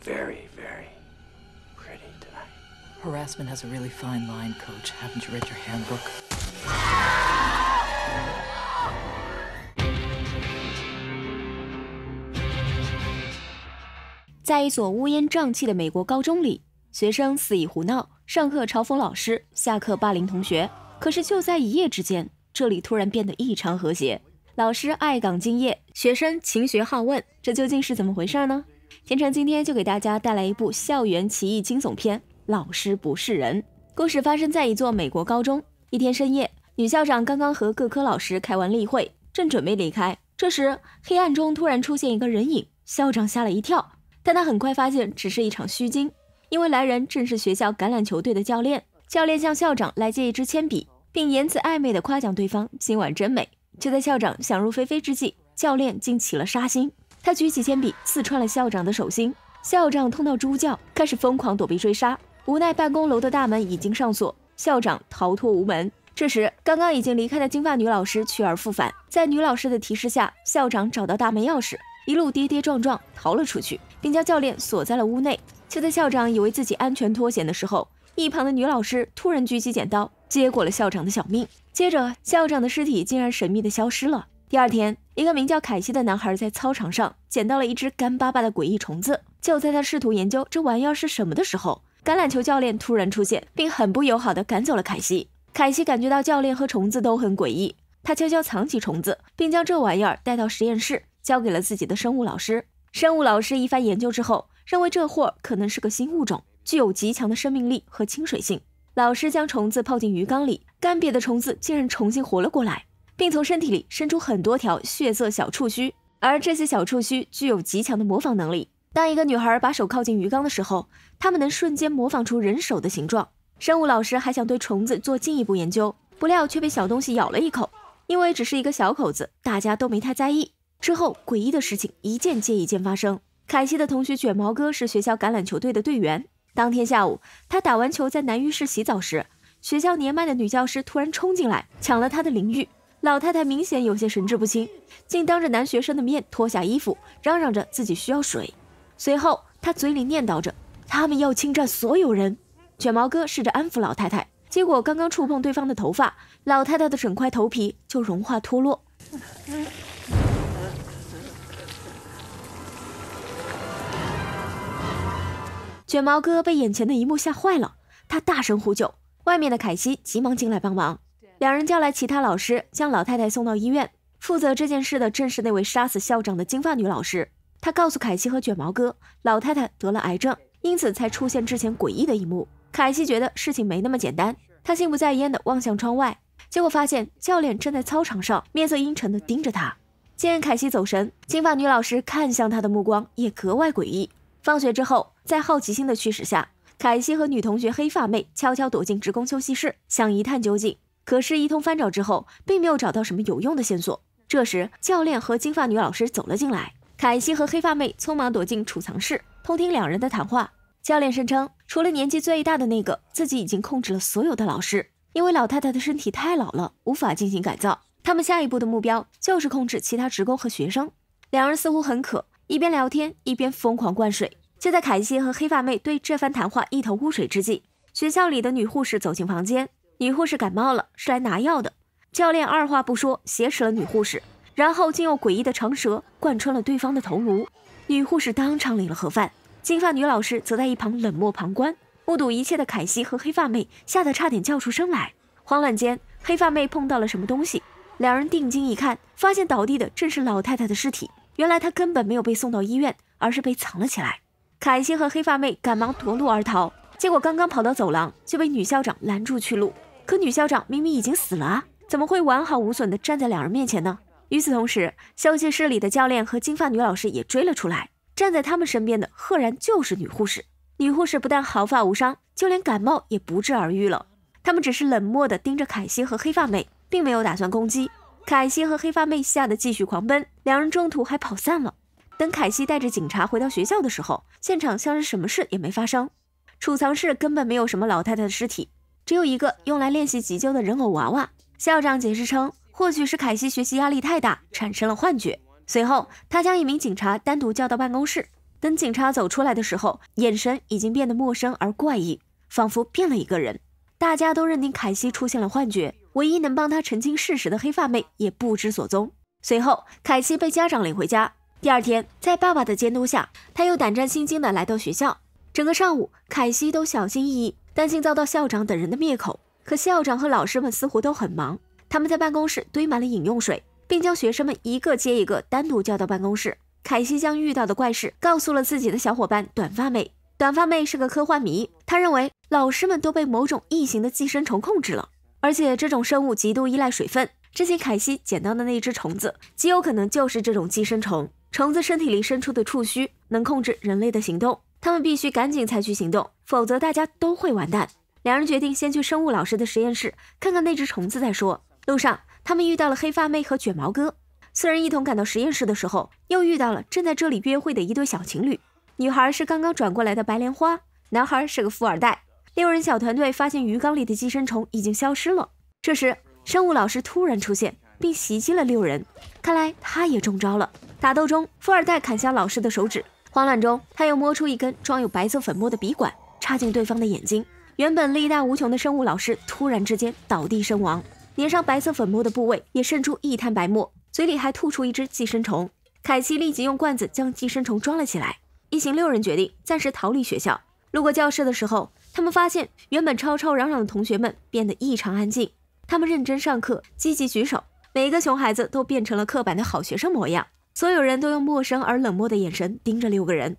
Very, very pretty tonight. Harassment has a really fine line, Coach. Haven't you read your handbook? 在一所乌烟瘴气的美国高中里，学生肆意胡闹，上课嘲讽老师，下课霸凌同学。可是就在一夜之间，这里突然变得异常和谐。老师爱岗敬业，学生勤学好问。这究竟是怎么回事呢？田晨今天就给大家带来一部校园奇异惊悚片《老师不是人》。故事发生在一座美国高中。一天深夜，女校长刚刚和各科老师开完例会，正准备离开，这时黑暗中突然出现一个人影，校长吓了一跳，但他很快发现只是一场虚惊，因为来人正是学校橄榄球队的教练。教练向校长来借一支铅笔，并言辞暧昧地夸奖对方今晚真美。就在校长想入非非之际，教练竟起了杀心。他举起铅笔，刺穿了校长的手心。校长痛到猪叫，开始疯狂躲避追杀。无奈办公楼的大门已经上锁，校长逃脱无门。这时，刚刚已经离开的金发女老师去而复返。在女老师的提示下，校长找到大门钥匙，一路跌跌撞撞逃了出去，并将教练锁在了屋内。就在校长以为自己安全脱险的时候，一旁的女老师突然举起剪刀，结果了校长的小命。接着，校长的尸体竟然神秘的消失了。第二天，一个名叫凯西的男孩在操场上捡到了一只干巴巴的诡异虫子。就在他试图研究这玩意儿是什么的时候，橄榄球教练突然出现，并很不友好地赶走了凯西。凯西感觉到教练和虫子都很诡异，他悄悄藏起虫子，并将这玩意儿带到实验室，交给了自己的生物老师。生物老师一番研究之后，认为这货可能是个新物种，具有极强的生命力和亲水性。老师将虫子泡进鱼缸里，干瘪的虫子竟然重新活了过来。并从身体里伸出很多条血色小触须，而这些小触须具有极强的模仿能力。当一个女孩把手靠近鱼缸的时候，它们能瞬间模仿出人手的形状。生物老师还想对虫子做进一步研究，不料却被小东西咬了一口。因为只是一个小口子，大家都没太在意。之后，诡异的事情一件接一件发生。凯西的同学卷毛哥是学校橄榄球队的队员。当天下午，他打完球在男浴室洗澡时，学校年迈的女教师突然冲进来抢了他的淋浴。老太太明显有些神志不清，竟当着男学生的面脱下衣服，嚷嚷着自己需要水。随后，她嘴里念叨着：“他们要侵占所有人。”卷毛哥试着安抚老太太，结果刚刚触碰对方的头发，老太太的整块头皮就融化脱落。卷毛哥被眼前的一幕吓坏了，他大声呼救，外面的凯西急忙进来帮忙。两人叫来其他老师，将老太太送到医院。负责这件事的正是那位杀死校长的金发女老师。她告诉凯西和卷毛哥，老太太得了癌症，因此才出现之前诡异的一幕。凯西觉得事情没那么简单，他心不在焉地望向窗外，结果发现教练正在操场上面色阴沉地盯着他。见凯西走神，金发女老师看向他的目光也格外诡异。放学之后，在好奇心的驱使下，凯西和女同学黑发妹悄悄躲进职工休息室，想一探究竟。可是，一通翻找之后，并没有找到什么有用的线索。这时，教练和金发女老师走了进来，凯西和黑发妹匆忙躲进储藏室，偷听两人的谈话。教练声称，除了年纪最大的那个，自己已经控制了所有的老师，因为老太太的身体太老了，无法进行改造。他们下一步的目标就是控制其他职工和学生。两人似乎很渴，一边聊天一边疯狂灌水。就在凯西和黑发妹对这番谈话一头雾水之际，学校里的女护士走进房间。女护士感冒了，是来拿药的。教练二话不说，挟持了女护士，然后竟用诡异的长蛇贯穿了对方的头颅。女护士当场领了盒饭。金发女老师则在一旁冷漠旁观。目睹一切的凯西和黑发妹吓得差点叫出声来。慌乱间，黑发妹碰到了什么东西，两人定睛一看，发现倒地的正是老太太的尸体。原来她根本没有被送到医院，而是被藏了起来。凯西和黑发妹赶忙夺路而逃，结果刚刚跑到走廊，就被女校长拦住去路。可女校长明明已经死了啊，怎么会完好无损的站在两人面前呢？与此同时，休息室里的教练和金发女老师也追了出来，站在他们身边的赫然就是女护士。女护士不但毫发无伤，就连感冒也不治而愈了。他们只是冷漠的盯着凯西和黑发妹，并没有打算攻击。凯西和黑发妹吓得继续狂奔，两人中途还跑散了。等凯西带着警察回到学校的时候，现场像是什么事也没发生，储藏室根本没有什么老太太的尸体。只有一个用来练习急救的人偶娃娃。校长解释称，或许是凯西学习压力太大，产生了幻觉。随后，他将一名警察单独叫到办公室。等警察走出来的时候，眼神已经变得陌生而怪异，仿佛变了一个人。大家都认定凯西出现了幻觉。唯一能帮他澄清事实的黑发妹也不知所踪。随后，凯西被家长领回家。第二天，在爸爸的监督下，他又胆战心惊地来到学校。整个上午，凯西都小心翼翼。担心遭到校长等人的灭口，可校长和老师们似乎都很忙。他们在办公室堆满了饮用水，并将学生们一个接一个单独叫到办公室。凯西将遇到的怪事告诉了自己的小伙伴短发妹。短发妹是个科幻迷，她认为老师们都被某种异形的寄生虫控制了，而且这种生物极度依赖水分。之前凯西捡到的那只虫子，极有可能就是这种寄生虫。虫子身体里伸出的触须能控制人类的行动。他们必须赶紧采取行动，否则大家都会完蛋。两人决定先去生物老师的实验室看看那只虫子再说。路上，他们遇到了黑发妹和卷毛哥，四人一同赶到实验室的时候，又遇到了正在这里约会的一对小情侣。女孩是刚刚转过来的白莲花，男孩是个富二代。六人小团队发现鱼缸里的寄生虫已经消失了。这时，生物老师突然出现并袭击了六人，看来他也中招了。打斗中，富二代砍下老师的手指。慌乱中，他又摸出一根装有白色粉末的笔管，插进对方的眼睛。原本力大无穷的生物老师突然之间倒地身亡，脸上白色粉末的部位也渗出一滩白沫，嘴里还吐出一只寄生虫。凯奇立即用罐子将寄生虫装了起来。一行六人决定暂时逃离学校。路过教室的时候，他们发现原本吵吵嚷嚷的同学们变得异常安静，他们认真上课，积极举手，每个熊孩子都变成了刻板的好学生模样。所有人都用陌生而冷漠的眼神盯着六个人。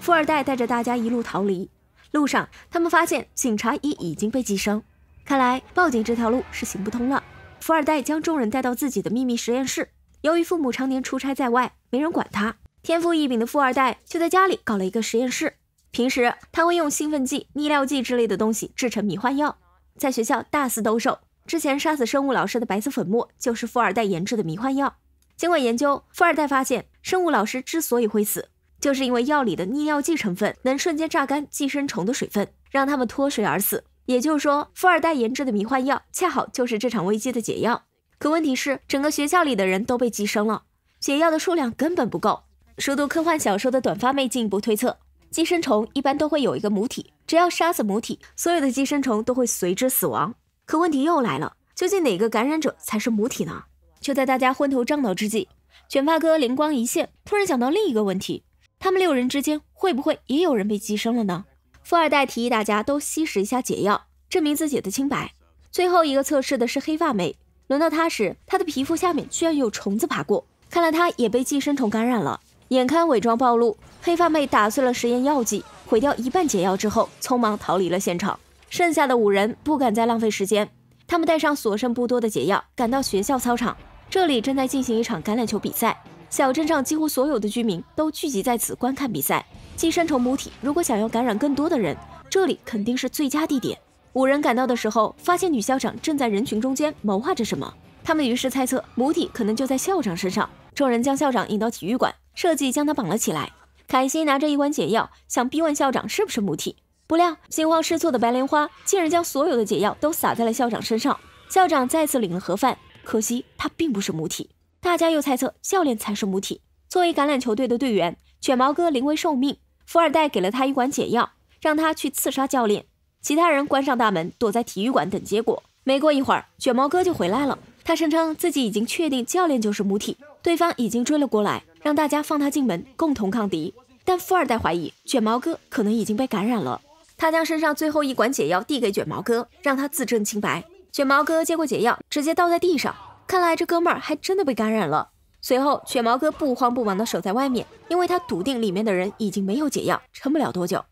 富二代带着大家一路逃离，路上他们发现警察也已经被击伤，看来报警这条路是行不通了。富二代将众人带到自己的秘密实验室。由于父母常年出差在外，没人管他。天赋异禀的富二代就在家里搞了一个实验室，平时他会用兴奋剂、泌尿剂之类的东西制成迷幻药，在学校大肆兜售。之前杀死生物老师的白色粉末就是富二代研制的迷幻药。经过研究，富二代发现，生物老师之所以会死，就是因为药里的利尿剂成分能瞬间榨干寄生虫的水分，让他们脱水而死。也就是说，富二代研制的迷幻药恰好就是这场危机的解药。可问题是，整个学校里的人都被寄生了，解药的数量根本不够。熟读科幻小说的短发妹进一步推测，寄生虫一般都会有一个母体，只要杀死母体，所有的寄生虫都会随之死亡。可问题又来了，究竟哪个感染者才是母体呢？就在大家昏头胀脑之际，卷发哥灵光一现，突然想到另一个问题：他们六人之间会不会也有人被寄生了呢？富二代提议大家都吸食一下解药，证明自己的清白。最后一个测试的是黑发妹，轮到她时，她的皮肤下面居然有虫子爬过，看来她也被寄生虫感染了。眼看伪装暴露，黑发妹打碎了实验药剂，毁掉一半解药之后，匆忙逃离了现场。剩下的五人不敢再浪费时间，他们带上所剩不多的解药，赶到学校操场。这里正在进行一场橄榄球比赛，小镇上几乎所有的居民都聚集在此观看比赛。寄生虫母体如果想要感染更多的人，这里肯定是最佳地点。五人赶到的时候，发现女校长正在人群中间谋划着什么。他们于是猜测母体可能就在校长身上。众人将校长引到体育馆，设计将他绑了起来。凯西拿着一管解药，想逼问校长是不是母体，不料心慌失措的白莲花竟然将所有的解药都撒在了校长身上，校长再次领了盒饭。可惜他并不是母体，大家又猜测教练才是母体。作为橄榄球队的队员，卷毛哥临危受命，富二代给了他一管解药，让他去刺杀教练。其他人关上大门，躲在体育馆等结果。没过一会儿，卷毛哥就回来了。他声称自己已经确定教练就是母体，对方已经追了过来，让大家放他进门，共同抗敌。但富二代怀疑卷毛哥可能已经被感染了，他将身上最后一管解药递给卷毛哥，让他自证清白。卷毛哥接过解药，直接倒在地上。看来这哥们儿还真的被感染了。随后，卷毛哥不慌不忙地守在外面，因为他笃定里面的人已经没有解药，撑不了多久。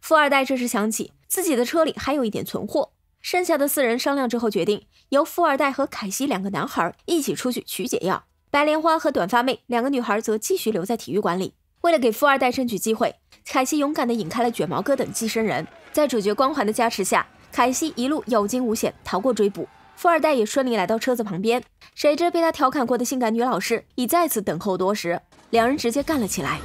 富二代这时想起自己的车里还有一点存货，剩下的四人商量之后决定，由富二代和凯西两个男孩一起出去取解药，白莲花和短发妹两个女孩则继续留在体育馆里。为了给富二代争取机会，凯西勇敢地引开了卷毛哥等寄生人，在主角光环的加持下。凯西一路有惊无险，逃过追捕。富二代也顺利来到车子旁边，谁知被他调侃过的性感女老师已在此等候多时，两人直接干了起来。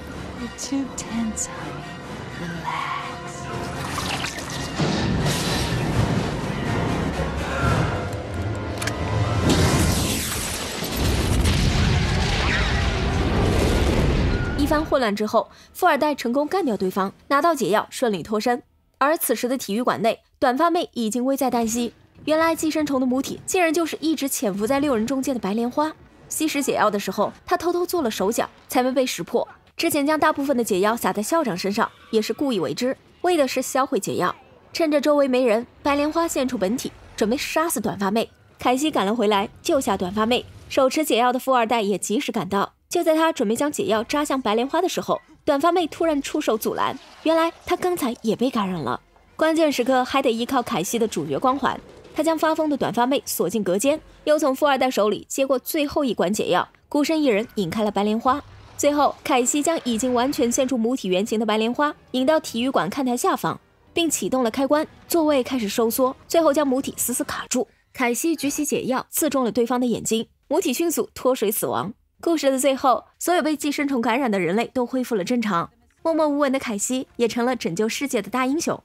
一番混乱之后，富二代成功干掉对方，拿到解药，顺利脱身。而此时的体育馆内。短发妹已经危在旦夕。原来寄生虫的母体竟然就是一直潜伏在六人中间的白莲花。吸食解药的时候，她偷偷做了手脚，才没被识破。之前将大部分的解药撒在校长身上，也是故意为之，为的是销毁解药。趁着周围没人，白莲花现出本体，准备杀死短发妹。凯西赶了回来，救下短发妹。手持解药的富二代也及时赶到。就在他准备将解药扎向白莲花的时候，短发妹突然出手阻拦。原来她刚才也被感染了。关键时刻还得依靠凯西的主角光环。他将发疯的短发妹锁进隔间，又从富二代手里接过最后一管解药，孤身一人引开了白莲花。最后，凯西将已经完全现出母体原型的白莲花引到体育馆看台下方，并启动了开关，座位开始收缩，最后将母体死死卡住。凯西举起解药，刺中了对方的眼睛，母体迅速脱水死亡。故事的最后，所有被寄生虫感染的人类都恢复了正常，默默无闻的凯西也成了拯救世界的大英雄。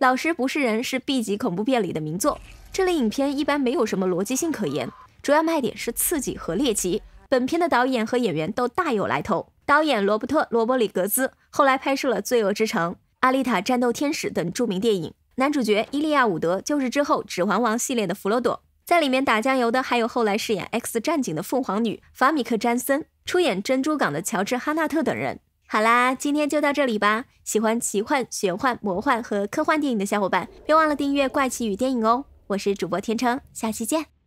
老师不是人，是 B 级恐怖片里的名作。这类影片一般没有什么逻辑性可言，主要卖点是刺激和猎奇。本片的导演和演员都大有来头。导演罗伯特·罗伯里格兹后来拍摄了《罪恶之城》《阿丽塔：战斗天使》等著名电影。男主角伊利亚·伍德就是之后《指环王》系列的弗罗多，在里面打酱油的还有后来饰演《X 战警》的凤凰女法米克·詹森，出演《珍珠港》的乔治·哈纳特等人。好啦，今天就到这里吧。喜欢奇幻、玄幻、魔幻和科幻电影的小伙伴，别忘了订阅《怪奇与电影》哦。我是主播天成，下期见。